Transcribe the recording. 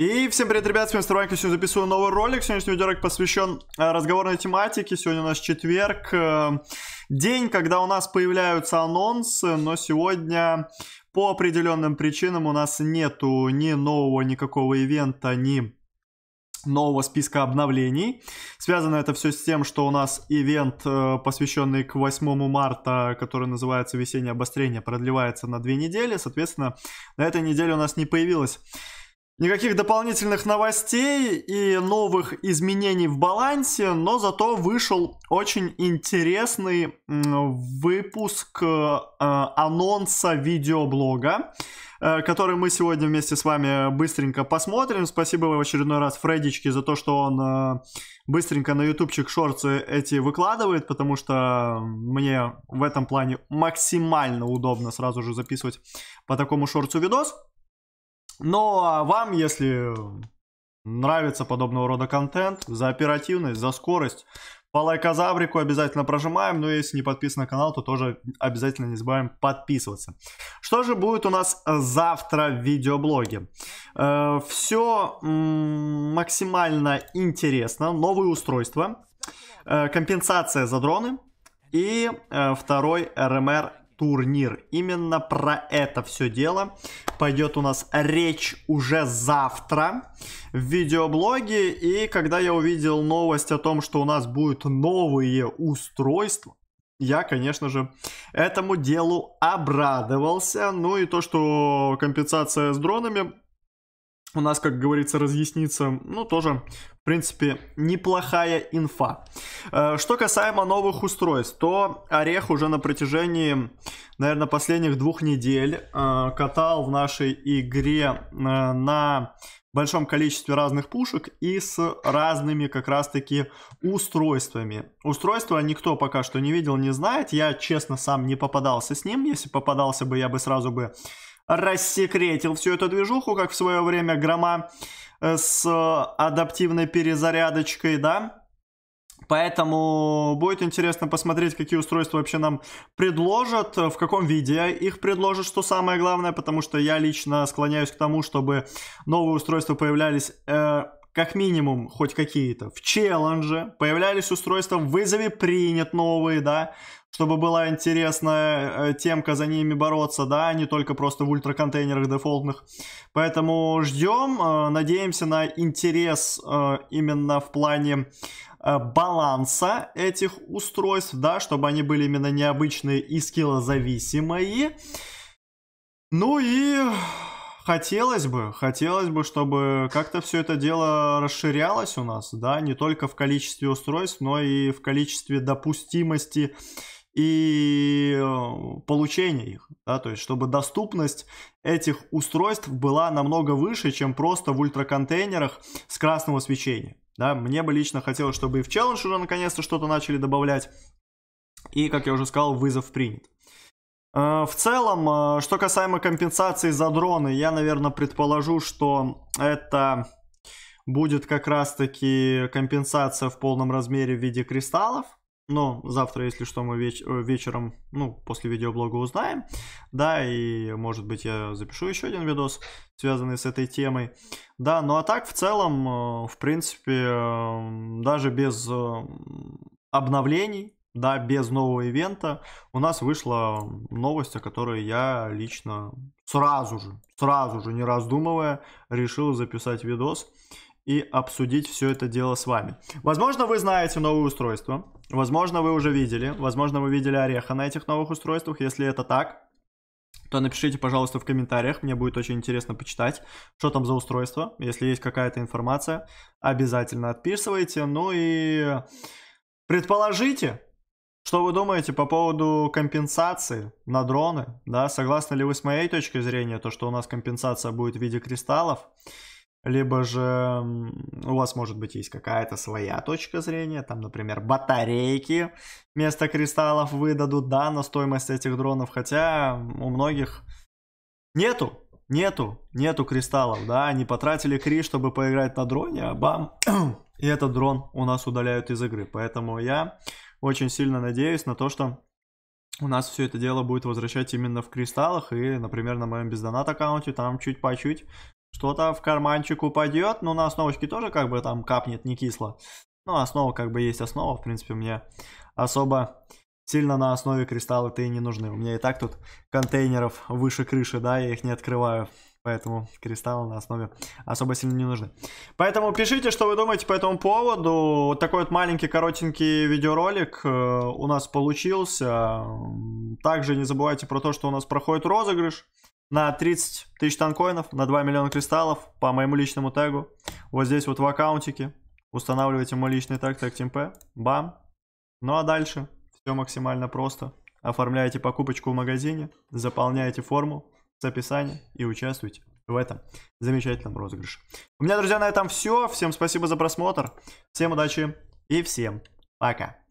И всем привет, ребят, с вами Старванька, сегодня записываю новый ролик, сегодняшний видеоролик посвящен э, разговорной тематике, сегодня у нас четверг, э, день, когда у нас появляются анонсы, но сегодня по определенным причинам у нас нету ни нового никакого ивента, ни нового списка обновлений. Связано это все с тем, что у нас ивент, э, посвященный к 8 марта, который называется «Весеннее обострение», продлевается на две недели. Соответственно, на этой неделе у нас не появилось Никаких дополнительных новостей и новых изменений в балансе, но зато вышел очень интересный выпуск э, э, анонса видеоблога э, который мы сегодня вместе с вами быстренько посмотрим. Спасибо в очередной раз Фредичке за то, что он быстренько на ютубчик шорты эти выкладывает, потому что мне в этом плане максимально удобно сразу же записывать по такому шорцу видос. Но ну, а вам, если нравится подобного рода контент, за оперативность, за скорость, по лайкозабрику обязательно прожимаем, но если не подписан на канал, то тоже обязательно не забываем подписываться. Что же будет у нас завтра в видеоблоге? Э, все максимально интересно. Новые устройства, э, компенсация за дроны и э, второй РМР турнир. Именно про это все дело пойдет у нас речь уже завтра в видеоблоге. И когда я увидел новость о том, что у нас будут новые устройства, я, конечно же, этому делу обрадовался. Ну и то, что компенсация с дронами у нас, как говорится, разъяснится, ну, тоже, в принципе, неплохая инфа. Э, что касаемо новых устройств, то Орех уже на протяжении, наверное, последних двух недель э, катал в нашей игре э, на большом количестве разных пушек и с разными как раз-таки устройствами. Устройства никто пока что не видел, не знает. Я, честно, сам не попадался с ним. Если попадался бы, я бы сразу бы рассекретил всю эту движуху, как в свое время Грома э, с адаптивной перезарядочкой, да. Поэтому будет интересно посмотреть, какие устройства вообще нам предложат, в каком виде их предложат, что самое главное, потому что я лично склоняюсь к тому, чтобы новые устройства появлялись э, как минимум, хоть какие-то, в челлендже, появлялись устройства в вызове принят» новые, да, чтобы была интересная э, темка за ними бороться, да, а не только просто в ультраконтейнерах дефолтных. Поэтому ждем, э, надеемся на интерес э, именно в плане баланса этих устройств, да, чтобы они были именно необычные и скиллозависимые. Ну и Хотелось бы, хотелось бы, чтобы как-то все это дело расширялось у нас, да, не только в количестве устройств, но и в количестве допустимости и э, получения их, да, то есть чтобы доступность этих устройств была намного выше, чем просто в ультраконтейнерах с красного свечения. Да, мне бы лично хотелось, чтобы и в челлендж уже наконец-то что-то начали добавлять. И, как я уже сказал, вызов принят. Э, в целом, э, что касаемо компенсации за дроны, я, наверное, предположу, что это будет как раз-таки компенсация в полном размере в виде кристаллов. Но ну, завтра, если что, мы веч- э, вечером, ну, после видеоблога узнаем. Да, и, может быть, я запишу еще один видос, связанный с этой темой. Да, ну а так, в целом, в принципе, даже без обновлений, да, без нового ивента, у нас вышла новость, о которой я лично сразу же, сразу же, не раздумывая, решил записать видос и обсудить все это дело с вами. Возможно, вы знаете новые устройства, возможно, вы уже видели, возможно, вы видели ореха на этих новых устройствах, если это так, то напишите, пожалуйста, в комментариях, мне будет очень интересно почитать, что там за устройство, если есть какая-то информация, обязательно отписывайте, ну и предположите, что вы думаете по поводу компенсации на дроны? Да, согласны ли вы с моей точки зрения, то, что у нас компенсация будет в виде кристаллов? Либо же у вас, может быть, есть какая-то своя точка зрения, там, например, батарейки вместо кристаллов выдадут, да, на стоимость этих дронов, хотя у многих нету, нету, нету кристаллов, да, они потратили кри, чтобы поиграть на дроне, а бам, и этот дрон у нас удаляют из игры, поэтому я очень сильно надеюсь на то, что у нас все это дело будет возвращать именно в кристаллах, и, например, на моем бездонат аккаунте там чуть по чуть что-то в карманчик упадет, но ну, на основочке тоже как бы там капнет не кисло. Ну, основа как бы есть основа, в принципе, мне особо сильно на основе кристаллы то и не нужны. У меня и так тут контейнеров выше крыши, да, я их не открываю. Поэтому кристаллы на основе особо сильно не нужны. Поэтому пишите, что вы думаете по этому поводу. Вот такой вот маленький, коротенький видеоролик э, у нас получился. Также не забывайте про то, что у нас проходит розыгрыш на 30 тысяч танкоинов, на 2 миллиона кристаллов по моему личному тегу. Вот здесь вот в аккаунтике устанавливайте мой личный тег, тег TeamP. Бам. Ну а дальше все максимально просто. Оформляете покупочку в магазине, заполняете форму, описании и участвуйте в этом замечательном розыгрыше. У меня, друзья, на этом все. Всем спасибо за просмотр. Всем удачи и всем пока.